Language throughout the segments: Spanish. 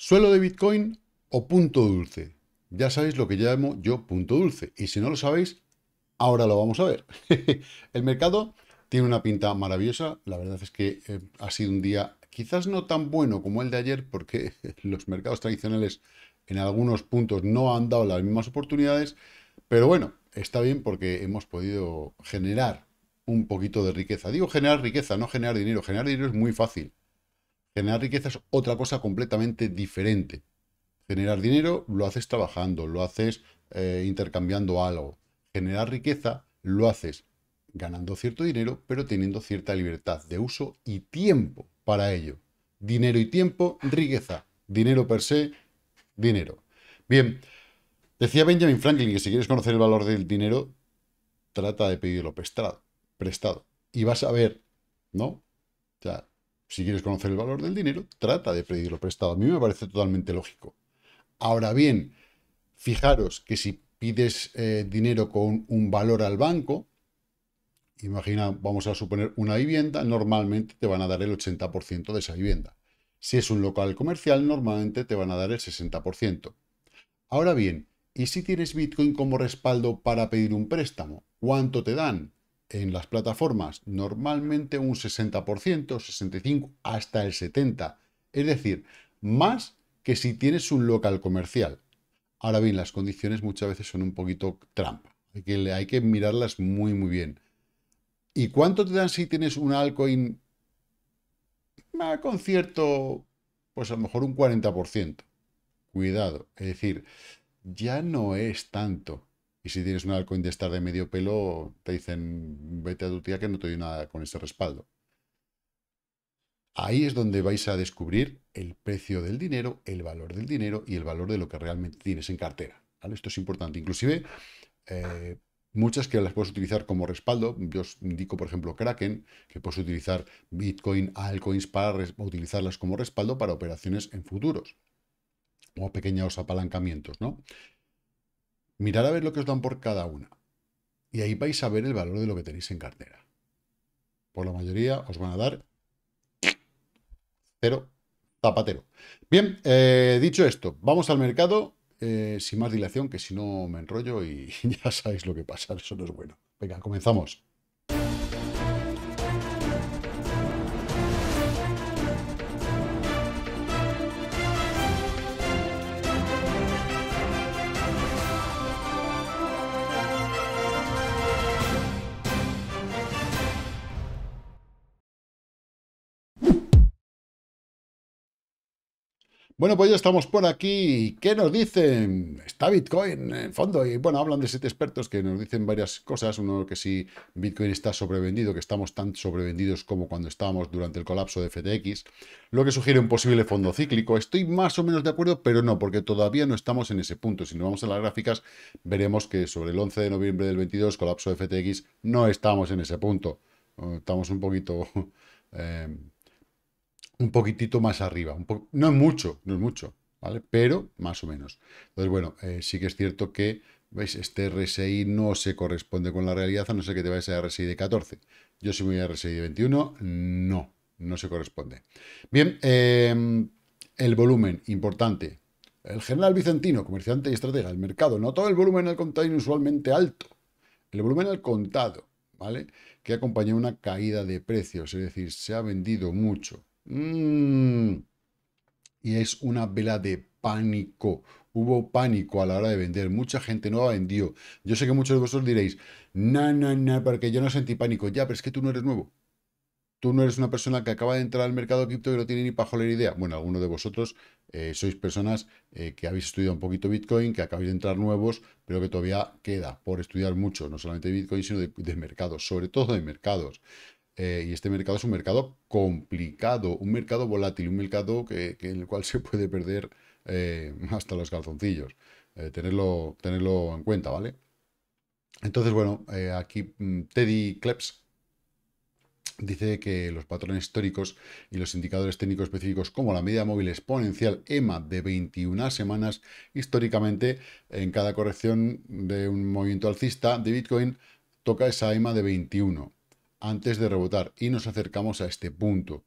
¿Suelo de Bitcoin o punto dulce? Ya sabéis lo que llamo yo punto dulce. Y si no lo sabéis, ahora lo vamos a ver. el mercado tiene una pinta maravillosa. La verdad es que eh, ha sido un día quizás no tan bueno como el de ayer porque los mercados tradicionales en algunos puntos no han dado las mismas oportunidades. Pero bueno, está bien porque hemos podido generar un poquito de riqueza. Digo generar riqueza, no generar dinero. Generar dinero es muy fácil. Generar riqueza es otra cosa completamente diferente. Generar dinero lo haces trabajando, lo haces eh, intercambiando algo. Generar riqueza lo haces ganando cierto dinero, pero teniendo cierta libertad de uso y tiempo para ello. Dinero y tiempo, riqueza. Dinero per se, dinero. Bien, decía Benjamin Franklin que si quieres conocer el valor del dinero, trata de pedirlo prestado. prestado y vas a ver, ¿no? O sea, si quieres conocer el valor del dinero, trata de pedirlo prestado. A mí me parece totalmente lógico. Ahora bien, fijaros que si pides eh, dinero con un valor al banco, imagina, vamos a suponer una vivienda, normalmente te van a dar el 80% de esa vivienda. Si es un local comercial, normalmente te van a dar el 60%. Ahora bien, ¿y si tienes Bitcoin como respaldo para pedir un préstamo? ¿Cuánto te dan? en las plataformas normalmente un 60%, 65% hasta el 70%. Es decir, más que si tienes un local comercial. Ahora bien, las condiciones muchas veces son un poquito trampa. Hay que, hay que mirarlas muy, muy bien. ¿Y cuánto te dan si tienes un altcoin ah, con cierto, pues a lo mejor un 40%? Cuidado, es decir, ya no es tanto. Y si tienes un altcoin de estar de medio pelo, te dicen, vete a tu tía que no te doy nada con ese respaldo. Ahí es donde vais a descubrir el precio del dinero, el valor del dinero y el valor de lo que realmente tienes en cartera. Esto es importante. Inclusive, eh, muchas que las puedes utilizar como respaldo. Yo os indico, por ejemplo, Kraken, que puedes utilizar Bitcoin, altcoins para utilizarlas como respaldo para operaciones en futuros o pequeños apalancamientos, ¿no? Mirad a ver lo que os dan por cada una. Y ahí vais a ver el valor de lo que tenéis en cartera. Por la mayoría os van a dar cero zapatero. Bien, eh, dicho esto, vamos al mercado eh, sin más dilación, que si no me enrollo y ya sabéis lo que pasa. Eso no es bueno. Venga, comenzamos. Bueno, pues ya estamos por aquí. ¿Qué nos dicen? Está Bitcoin en fondo. Y bueno, hablan de siete expertos que nos dicen varias cosas. Uno que sí, Bitcoin está sobrevendido, que estamos tan sobrevendidos como cuando estábamos durante el colapso de FTX. Lo que sugiere un posible fondo cíclico. Estoy más o menos de acuerdo, pero no, porque todavía no estamos en ese punto. Si nos vamos a las gráficas, veremos que sobre el 11 de noviembre del 22, colapso de FTX, no estamos en ese punto. Estamos un poquito... Eh, un poquitito más arriba. no es mucho, no es mucho, ¿vale? Pero más o menos. Entonces, bueno, eh, sí que es cierto que, ¿veis? Este RSI no se corresponde con la realidad, a no ser que te vayas a RSI de 14. Yo soy me voy a RSI de 21, no, no se corresponde. Bien, em, el volumen, importante. El general Vicentino, comerciante y estratega el mercado, no todo el volumen al contado inusualmente alto. El volumen al contado, ¿vale? Que acompañó una caída de precios, es decir, se ha vendido mucho. Mm. Y es una vela de pánico. Hubo pánico a la hora de vender. Mucha gente no vendió. Yo sé que muchos de vosotros diréis, no, no, no, porque yo no sentí pánico. Ya, pero es que tú no eres nuevo. Tú no eres una persona que acaba de entrar al mercado de cripto y no tiene ni pajolera idea. Bueno, algunos de vosotros eh, sois personas eh, que habéis estudiado un poquito Bitcoin, que acabáis de entrar nuevos, pero que todavía queda por estudiar mucho, no solamente Bitcoin, sino de, de mercados, sobre todo de mercados. Eh, y este mercado es un mercado complicado, un mercado volátil, un mercado en el cual se puede perder eh, hasta los calzoncillos. Eh, tenerlo, tenerlo en cuenta, ¿vale? Entonces, bueno, aquí mm, Teddy Kleps dice que los patrones históricos y los indicadores técnicos específicos como la media móvil exponencial EMA de 21 semanas, históricamente en cada corrección de un movimiento alcista de Bitcoin toca esa EMA de 21 antes de rebotar y nos acercamos a este punto.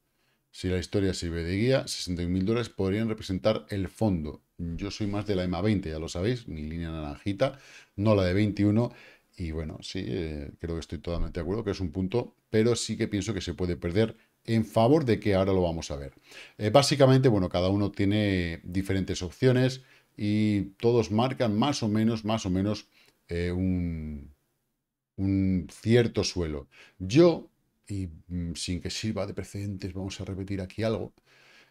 Si la historia sirve de guía, 61.000 dólares podrían representar el fondo. Yo soy más de la EMA 20, ya lo sabéis, mi línea naranjita, no la de 21. Y bueno, sí, eh, creo que estoy totalmente de acuerdo que es un punto, pero sí que pienso que se puede perder en favor de que ahora lo vamos a ver. Eh, básicamente, bueno, cada uno tiene diferentes opciones y todos marcan más o menos, más o menos eh, un, un cierto suelo. Yo, y mm, sin que sirva de precedentes, vamos a repetir aquí algo,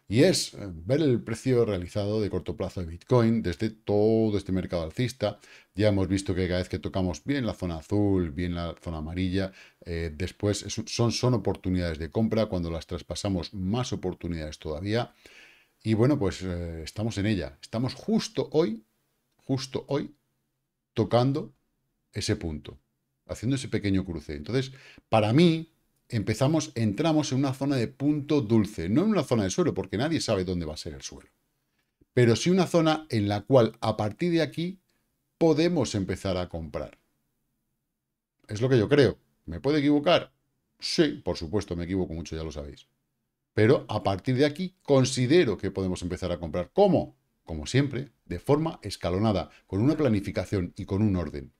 y es eh, ver el precio realizado de corto plazo de Bitcoin desde todo este mercado alcista. Ya hemos visto que cada vez que tocamos bien la zona azul, bien la zona amarilla, eh, después son, son oportunidades de compra, cuando las traspasamos más oportunidades todavía. Y bueno, pues eh, estamos en ella. Estamos justo hoy, justo hoy, tocando ese punto haciendo ese pequeño cruce. Entonces, para mí, empezamos, entramos en una zona de punto dulce, no en una zona de suelo, porque nadie sabe dónde va a ser el suelo, pero sí una zona en la cual a partir de aquí podemos empezar a comprar. Es lo que yo creo. ¿Me puede equivocar? Sí, por supuesto, me equivoco mucho, ya lo sabéis. Pero a partir de aquí considero que podemos empezar a comprar. ¿Cómo? Como siempre, de forma escalonada, con una planificación y con un orden.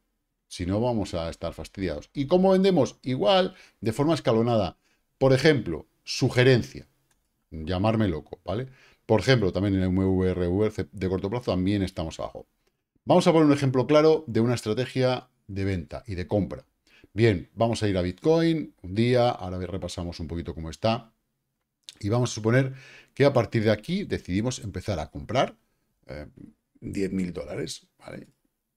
Si no, vamos a estar fastidiados. ¿Y cómo vendemos? Igual, de forma escalonada. Por ejemplo, sugerencia. Llamarme loco, ¿vale? Por ejemplo, también en el MVRV de corto plazo también estamos abajo. Vamos a poner un ejemplo claro de una estrategia de venta y de compra. Bien, vamos a ir a Bitcoin un día, ahora repasamos un poquito cómo está. Y vamos a suponer que a partir de aquí decidimos empezar a comprar 10.000 eh, dólares, ¿vale?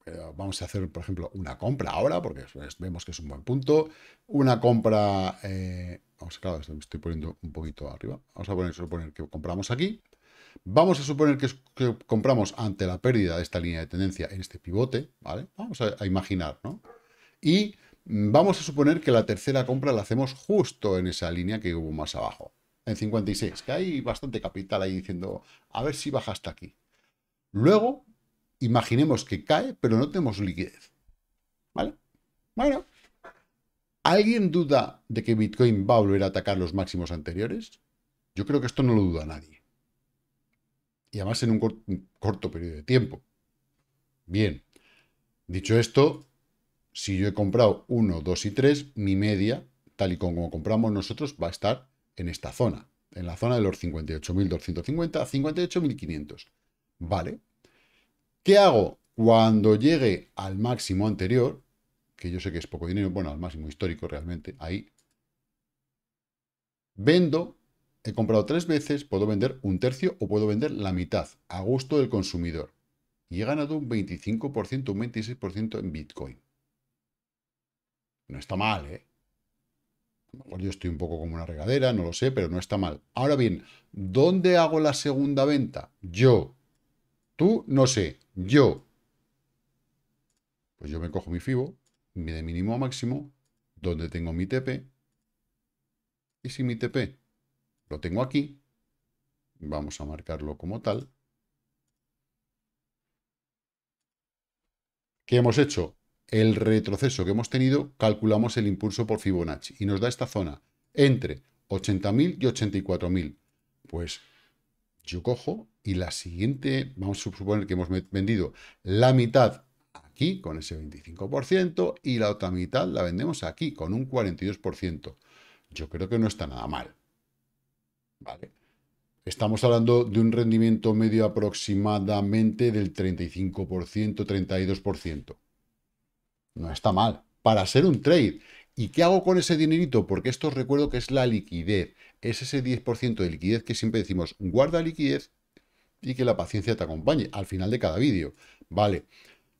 Eh, vamos a hacer, por ejemplo, una compra ahora, porque vemos que es un buen punto. Una compra, eh, vamos a, estoy poniendo un poquito arriba. Vamos a poner, suponer que compramos aquí. Vamos a suponer que, compramos ante la pérdida de esta línea de tendencia en este pivote, ¿vale? Vamos a, imaginar, ¿no? Y vamos a suponer que la tercera compra la hacemos justo en esa línea que hubo más abajo, en 56, que hay bastante capital ahí diciendo, a ver si baja hasta aquí. Luego, imaginemos que cae, pero no tenemos liquidez. ¿Vale? Bueno. ¿Alguien duda de que Bitcoin va a volver a atacar los máximos anteriores? Yo creo que esto no lo duda nadie. Y además en un, corto periodo de tiempo. Bien. Dicho esto, si yo he comprado 1, 2 y 3, mi media, tal y como compramos nosotros, va a estar en esta zona, en la zona de los 58.250 a 58.500. Vale, ¿Qué hago? Cuando llegue al máximo anterior, que yo sé que es poco dinero, bueno, al máximo histórico realmente, ahí, vendo, he comprado tres veces, puedo vender un tercio o puedo vender la mitad, a gusto del consumidor. Y he ganado un 25%, un 26% en Bitcoin. No está mal, ¿eh? yo estoy un poco como una regadera, no lo sé, pero no está mal. Ahora bien, ¿dónde hago la segunda venta? Yo. Tú, no sé. Yo, pues yo me cojo mi FIBO, de mínimo a máximo, donde tengo mi TP. Y si mi TP lo tengo aquí, vamos a marcarlo como tal. ¿Qué hemos hecho? El retroceso que hemos tenido, calculamos el impulso por Fibonacci y nos da esta zona entre 80.000 y 84.000. Pues yo cojo y la siguiente, vamos a suponer que hemos vendido la mitad aquí con ese 25% y la otra mitad la vendemos aquí con un 42%. Yo creo que no está nada mal. ¿Vale? Estamos hablando de un rendimiento medio aproximadamente del 35%, 32%. No está mal para ser un trade. ¿Y qué hago con ese dinerito? Porque esto os recuerdo que es la liquidez. Es ese 10% de liquidez que siempre decimos, guarda liquidez y que la paciencia te acompañe al final de cada vídeo. Vale,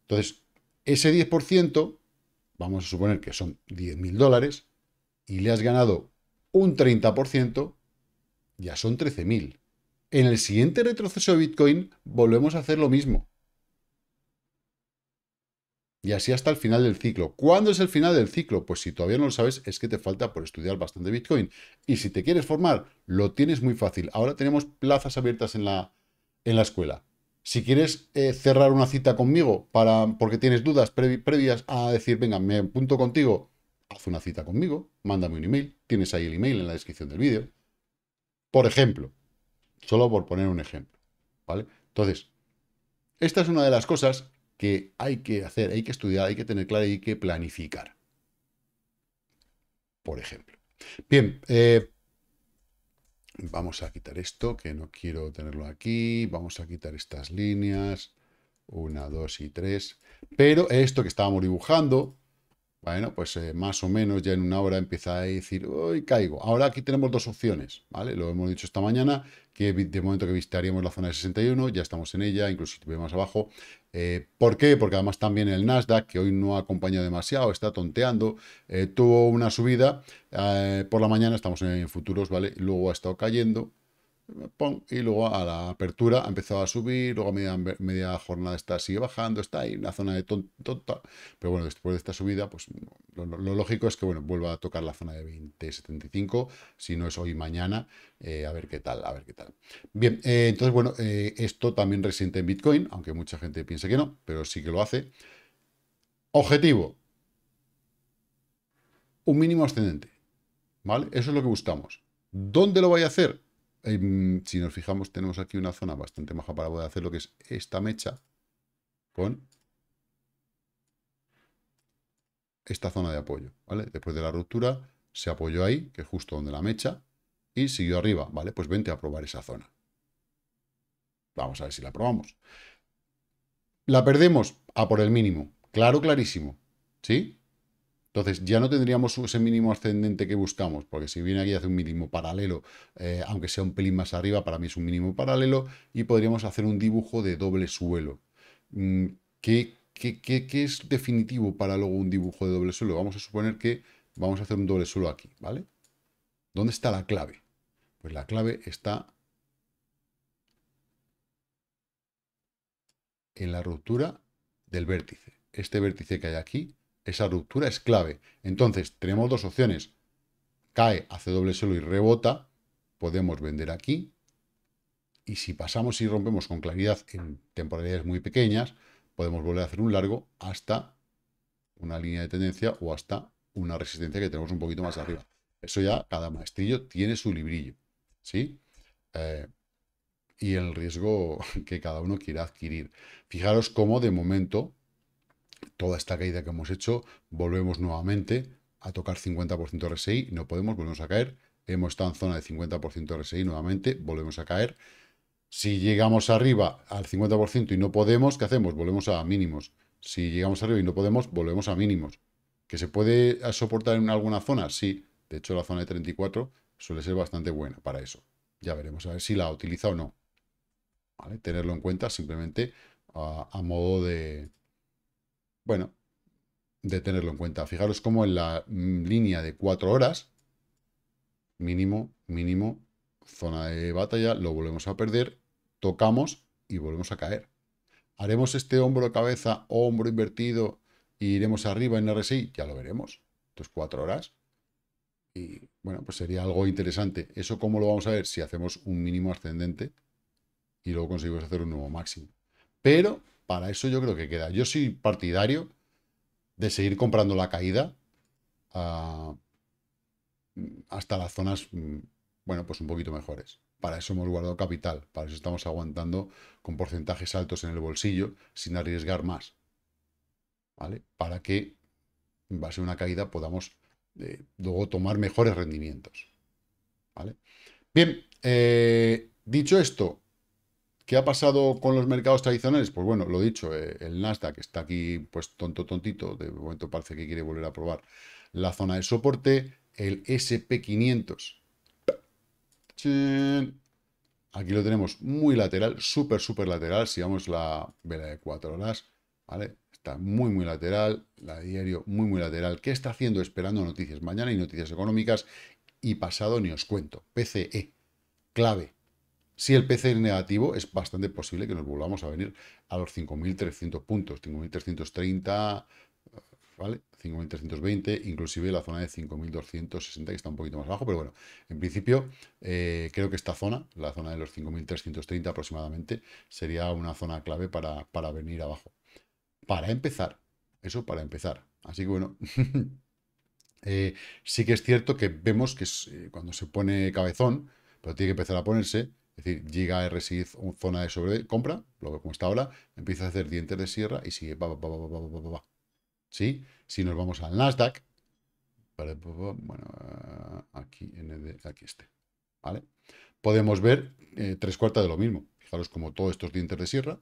entonces ese 10%, vamos a suponer que son 10.000 dólares, y le has ganado un 30%, ya son 13.000. En el siguiente retroceso de Bitcoin volvemos a hacer lo mismo. Y así hasta el final del ciclo. ¿Cuándo es el final del ciclo? Pues si todavía no lo sabes, es que te falta por estudiar bastante Bitcoin. Y si te quieres formar, lo tienes muy fácil. Ahora tenemos plazas abiertas en la, en la escuela. Si quieres eh, cerrar una cita conmigo para, porque tienes dudas previas a decir, venga, me apunto contigo, haz una cita conmigo, mándame un email, tienes ahí el email en la descripción del vídeo. Por ejemplo, solo por poner un ejemplo, ¿vale? Entonces, esta es una de las cosas que hay que hacer, hay que estudiar, hay que tener claro y hay que planificar. Por ejemplo. Bien, eh, Vamos a quitar esto, que no quiero tenerlo aquí. Vamos a quitar estas líneas. Una, dos y tres. Pero esto que estábamos dibujando, bueno, pues eh, más o menos ya en una hora empieza a decir, hoy caigo. Ahora aquí tenemos dos opciones, ¿vale? Lo hemos dicho esta mañana, que de momento que visitaríamos la zona de 61, ya estamos en ella, incluso estuve más abajo. Eh, ¿Por qué? Porque además también el Nasdaq, que hoy no acompaña demasiado, está tonteando, eh, tuvo una subida por la mañana, estamos en futuros, ¿vale? Luego ha estado cayendo, y luego a la apertura ha empezado a subir, luego a media, media jornada está, sigue bajando, está ahí una zona de pero bueno, después de esta subida, pues lo, lógico es que, bueno, vuelva a tocar la zona de 20.75, si no es hoy, mañana, eh, a ver qué tal, a ver qué tal. Bien, eh, entonces, bueno, eh, esto también resiente en Bitcoin, aunque mucha gente piense que no, pero sí que lo hace. Objetivo, un mínimo ascendente, ¿vale? Eso es lo que buscamos. ¿Dónde lo voy a hacer? Em, si nos fijamos, tenemos aquí una zona bastante maja para poder hacer lo que es esta mecha con esta zona de apoyo, ¿vale? Después de la ruptura se apoyó ahí, que es justo donde la mecha, y siguió arriba, ¿vale? Pues vente a probar esa zona. Vamos a ver si la probamos. ¿La perdemos? A por el mínimo. Claro, clarísimo. ¿Sí? Entonces ya no tendríamos ese mínimo ascendente que buscamos, porque si viene aquí y hace un mínimo paralelo, eh, aunque sea un pelín más arriba, para mí es un mínimo paralelo, y podríamos hacer un dibujo de doble suelo. Mm, ¿Qué, es definitivo para luego un dibujo de doble suelo? Vamos a suponer que vamos a hacer un doble suelo aquí, ¿vale? ¿Dónde está la clave? Pues la clave está en la ruptura del vértice. Este vértice que hay aquí esa ruptura es clave. Entonces, tenemos dos opciones. Cae, hace doble solo y rebota. Podemos vender aquí. Y si pasamos y rompemos con claridad en temporalidades muy pequeñas, podemos volver a hacer un largo hasta una línea de tendencia o hasta una resistencia que tenemos un poquito más arriba. Eso ya, cada maestrillo tiene su librillo. ¿Sí? Eh, y el riesgo que cada uno quiera adquirir. Fijaros cómo de momento toda esta caída que hemos hecho, volvemos nuevamente a tocar 50% RSI, no podemos, volvemos a caer, hemos estado en zona de 50% RSI nuevamente, volvemos a caer. Si llegamos arriba al 50% y no podemos, ¿qué hacemos? Volvemos a mínimos. Si llegamos arriba y no podemos, volvemos a mínimos. ¿Que se puede soportar en alguna zona? Sí. De hecho, la zona de 34 suele ser bastante buena para eso. Ya veremos a ver si la utiliza o no. ¿Vale? Tenerlo en cuenta simplemente a modo de, bueno, de tenerlo en cuenta. Fijaros cómo en la mm, línea de cuatro horas, mínimo, mínimo, zona de batalla, lo volvemos a perder, tocamos y volvemos a caer. ¿Haremos este hombro-cabeza, hombro invertido e iremos arriba en RSI? Ya lo veremos. Entonces, cuatro horas. Y bueno, pues sería algo interesante. ¿Eso cómo lo vamos a ver? Si hacemos un mínimo ascendente y luego conseguimos hacer un nuevo máximo. Pero para eso yo creo que queda. Yo soy partidario de seguir comprando la caída ah, hasta las zonas, mm, bueno, pues un poquito mejores. Para eso hemos guardado capital, para eso estamos aguantando con porcentajes altos en el bolsillo sin arriesgar más. ¿Vale? Para que, en base a una caída, podamos eh, luego tomar mejores rendimientos. ¿Vale? Bien, eh, dicho esto, ¿Qué ha pasado con los mercados tradicionales? Pues bueno, lo he dicho, eh, el Nasdaq está aquí pues tonto tontito, de momento parece que quiere volver a probar la zona de soporte, el SP500. Aquí lo tenemos muy lateral, súper, súper lateral, si vamos la vela de cuatro horas, ¿vale? Está muy, muy lateral, la diario muy, muy lateral. ¿Qué está haciendo? Esperando noticias mañana y noticias económicas y pasado ni os cuento. PCE, clave, si el PC es negativo, es bastante posible que nos volvamos a venir a los 5.300 puntos, 5.330, ¿vale? 5.320, inclusive la zona de 5.260, que está un poquito más abajo, pero bueno, en principio eh, creo que esta zona, la zona de los 5.330 aproximadamente, sería una zona clave para, para venir abajo. Para empezar, eso para empezar. Así que bueno, eh, sí que es cierto que vemos que eh, cuando se pone cabezón, pero tiene que empezar a ponerse, es decir, llega a RSI zona de sobrecompra, lo veo como está ahora, empieza a hacer dientes de sierra y sigue. va, va, va. ¿Sí? Si nos vamos al Nasdaq, bueno, ah, aquí, aquí este. ¿Vale? Podemos ver eh, tres cuartas de lo mismo. Fijaros como todos estos dientes de sierra.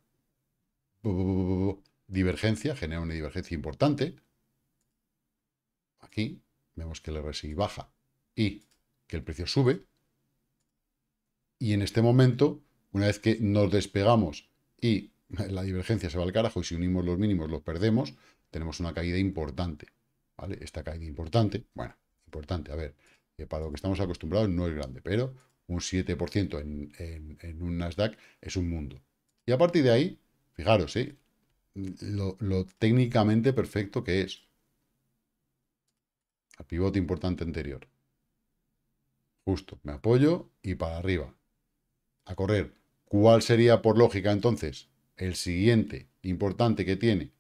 Divergencia, genera una divergencia importante. Aquí vemos que el RSI baja y que el precio sube. Y en este momento, una vez que nos despegamos y la divergencia se va al carajo y si unimos los mínimos los perdemos, tenemos una caída importante. ¿vale? Esta caída importante, bueno, importante, a ver, que eh, para lo que estamos acostumbrados no es grande, pero un 7% en, un Nasdaq es un mundo. Y a partir de ahí, fijaros, ¿eh? lo, lo técnicamente perfecto que es. el pivote importante anterior. Justo, me apoyo y para arriba a correr. ¿Cuál sería por lógica entonces? El siguiente importante que tiene.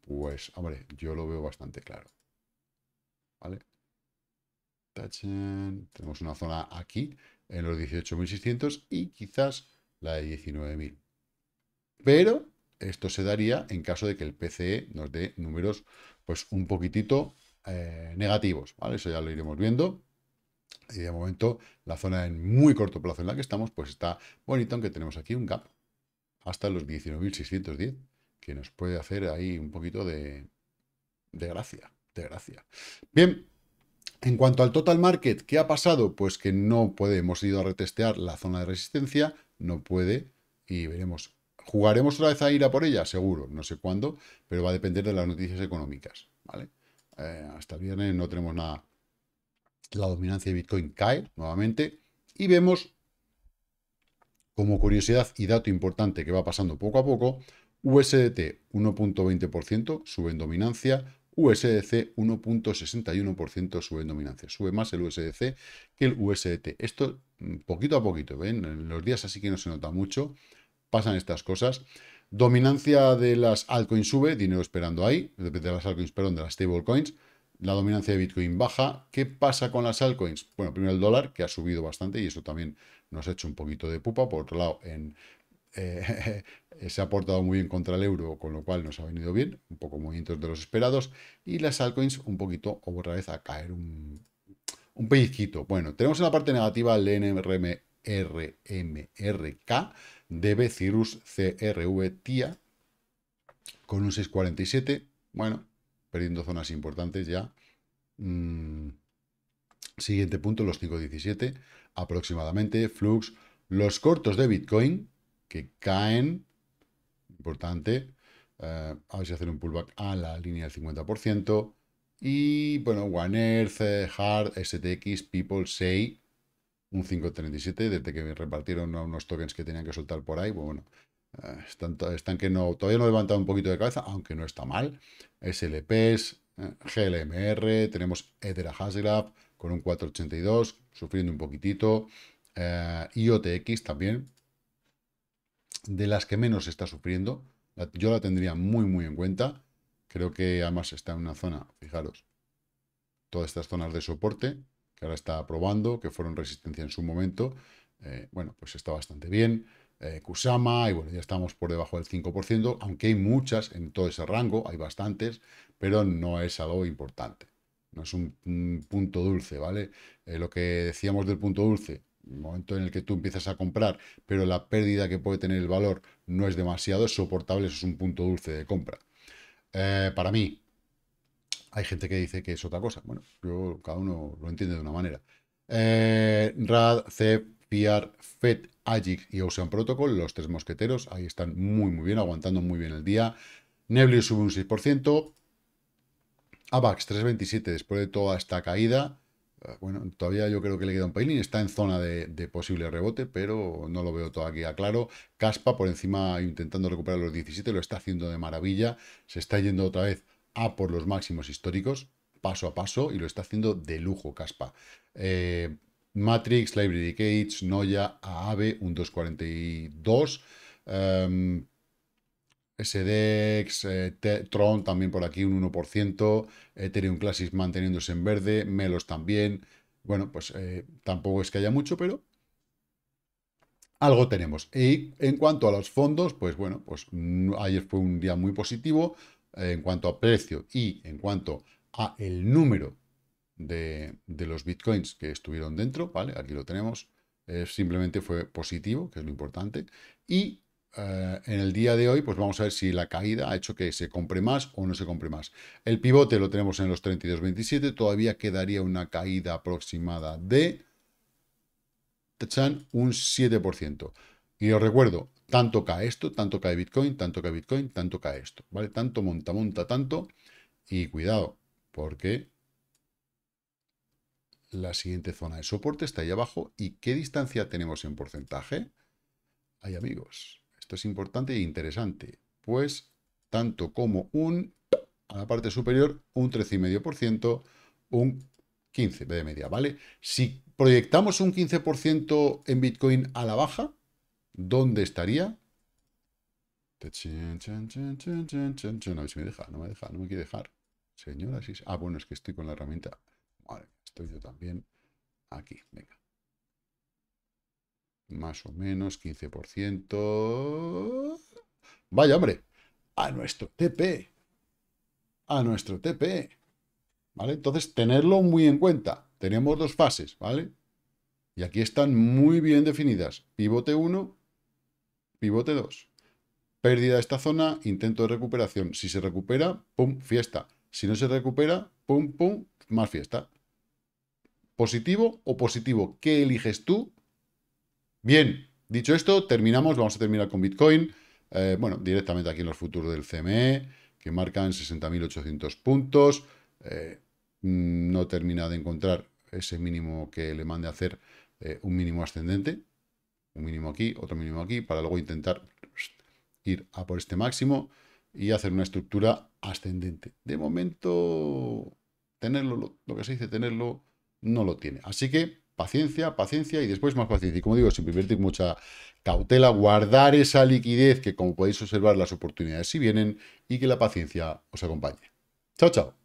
Pues, hombre, yo lo veo bastante claro. ¿Vale? Tenemos una zona aquí en los 18.600 y quizás la de 19.000. Pero esto se daría en caso de que el PCE nos dé números pues un poquitito eh, negativos. Eso ya lo iremos viendo. Y de momento, la zona en muy corto plazo en la que estamos, pues está bonito, aunque tenemos aquí un gap hasta los 19.610, que nos puede hacer ahí un poquito de, de gracia, de gracia. Bien, en cuanto al total market, ¿qué ha pasado? Pues que no puede, hemos ido a retestear la zona de resistencia, no puede, y veremos. ¿Jugaremos otra vez a ir a por ella? Seguro, no sé cuándo, pero va a depender de las noticias económicas, ¿vale? Eh, hasta viernes no tenemos nada la dominancia de Bitcoin cae nuevamente y vemos, como curiosidad y dato importante que va pasando poco a poco, USDT 1.20% sube en dominancia, USDC 1.61% sube en dominancia. Sube más el USDC que el USDT. Esto mm, poquito a poquito, ¿ven? ¿eh? En los días así que no se nota mucho, pasan estas cosas. Dominancia de las altcoins sube, dinero esperando ahí, de las altcoins, perdón, de las stablecoins la dominancia de Bitcoin baja. ¿Qué pasa con las altcoins? Bueno, primero el dólar, que ha subido bastante y eso también nos ha hecho un poquito de pupa. Por otro lado, eh, se ha portado muy bien contra el euro, con lo cual nos ha venido bien, un poco movimientos de los esperados. Y las altcoins un poquito, o otra vez, a caer un, pellizquito. Bueno, tenemos en la parte negativa el NRM, DB Cirrus CRV TIA, con un 647. Bueno, perdiendo zonas importantes ya. Mm, siguiente punto, los 5.17 aproximadamente, flux, los cortos de Bitcoin que caen, importante, eh, a ver si un pullback a la línea del 50%, y bueno, One Earth, Hard, STX, People, Say, un 5.37, desde que repartieron unos tokens que tenían que soltar por ahí, pues bueno, eh, están, que no, todavía no he levantado un poquito de cabeza, aunque no está mal. SLPs, eh, GLMR, tenemos Edera Hasgraph con un 482, sufriendo un poquitito. Eh, IOTX también, de las que menos está sufriendo. yo la tendría muy, muy en cuenta. Creo que además está en una zona, fijaros, todas estas zonas de soporte que ahora está probando, que fueron resistencia en su momento. bueno, pues está bastante bien. Eh, Kusama, y bueno, ya estamos por debajo del 5%, aunque hay muchas en todo ese rango, hay bastantes, pero no es algo importante. No es un, punto dulce, ¿vale? Eh, lo que decíamos del punto dulce, el momento en el que tú empiezas a comprar, pero la pérdida que puede tener el valor no es demasiado, soportable, eso es un punto dulce de compra. Eh, para mí, hay gente que dice que es otra cosa. Bueno, yo, cada uno lo entiende de una manera. Eh, RAD, Fiat, FED, Agic y Ocean Protocol, los tres mosqueteros, ahí están muy, muy bien, aguantando muy bien el día. Neblio sube un 6%, AVAX 3,27 después de toda esta caída. Eh, bueno, todavía yo creo que le queda un y está en zona de, posible rebote, pero no lo veo todavía claro. Caspa por encima intentando recuperar los 17, lo está haciendo de maravilla, se está yendo otra vez a por los máximos históricos, paso a paso, y lo está haciendo de lujo Caspa. Eh, Matrix, Library Gates, Noya, Aave, un 242, um, SDX, Tron también por aquí, un 1%, Ethereum Classics manteniéndose en verde, Melos también. Bueno, pues eh, tampoco es que haya mucho, pero algo tenemos. Y en cuanto a los fondos, pues bueno, pues mm, ayer fue un día muy positivo eh, en cuanto a precio y en cuanto a el número de, los bitcoins que estuvieron dentro, ¿vale? Aquí lo tenemos. Eh, simplemente fue positivo, que es lo importante. Y eh, en el día de hoy, pues vamos a ver si la caída ha hecho que se compre más o no se compre más. El pivote lo tenemos en los 32.27, todavía quedaría una caída aproximada de un 7%. Y os recuerdo, tanto cae esto, tanto cae Bitcoin, tanto cae Bitcoin, tanto cae esto, ¿vale? Tanto monta, monta, tanto. Y cuidado, porque la siguiente zona de soporte está ahí abajo. ¿Y qué distancia tenemos en porcentaje? Hay amigos, esto es importante e interesante. Pues tanto como un, a la parte superior, un 13,5%, un 15% de media, ¿vale? Si proyectamos un 15% en Bitcoin a la baja, ¿dónde estaría? No me deja, no me deja, no me quiere dejar. Señora, sí, ah, bueno, es que estoy con la herramienta estoy yo también aquí, venga. Más o menos 15%. Vaya, hombre, a nuestro TP. A nuestro TP. ¿Vale? Entonces, tenerlo muy en cuenta. Tenemos dos fases, ¿vale? Y aquí están muy bien definidas. Pivote 1, pivote 2. Pérdida de esta zona, intento de recuperación. Si se recupera, pum, fiesta. Si no se recupera, pum, pum, más fiesta positivo o positivo. ¿Qué eliges tú? Bien, dicho esto, terminamos. Vamos a terminar con Bitcoin. Eh, bueno, directamente aquí en los futuros del CME, que marcan 60.800 puntos. Eh, mm, no termina de encontrar ese mínimo que le mande a hacer eh, un mínimo ascendente. Un mínimo aquí, otro mínimo aquí, para luego intentar ir a por este máximo y hacer una estructura ascendente. De momento, tenerlo, lo que se dice, tenerlo no lo tiene. Así que paciencia, paciencia y después más paciencia. Y como digo, siempre invertir mucha cautela, guardar esa liquidez que como podéis observar las oportunidades si vienen y que la paciencia os acompañe. Chao, chao.